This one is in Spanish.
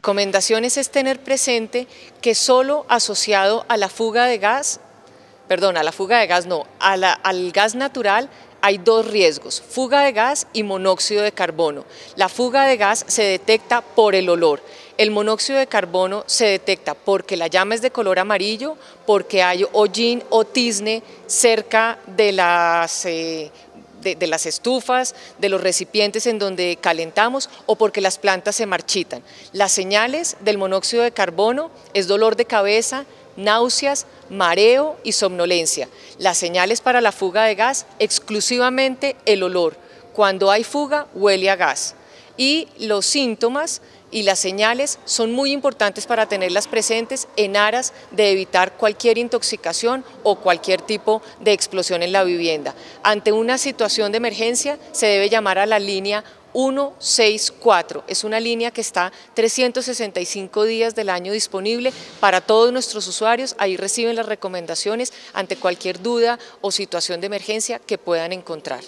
Recomendaciones es tener presente que solo asociado a la fuga de gas, perdón, a la fuga de gas no, al gas natural hay dos riesgos, fuga de gas y monóxido de carbono. La fuga de gas se detecta por el olor. El monóxido de carbono se detecta porque la llama es de color amarillo, porque hay hollín o tizne cerca de las eh, de, las estufas, de los recipientes en donde calentamos o porque las plantas se marchitan. Las señales del monóxido de carbono es dolor de cabeza, náuseas, mareo y somnolencia. Las señales para la fuga de gas, exclusivamente el olor. Cuando hay fuga, huele a gas. Y los síntomas y las señales son muy importantes para tenerlas presentes en aras de evitar cualquier intoxicación o cualquier tipo de explosión en la vivienda. Ante una situación de emergencia se debe llamar a la línea 164. Es una línea que está 365 días del año disponible para todos nuestros usuarios. Ahí reciben las recomendaciones ante cualquier duda o situación de emergencia que puedan encontrar.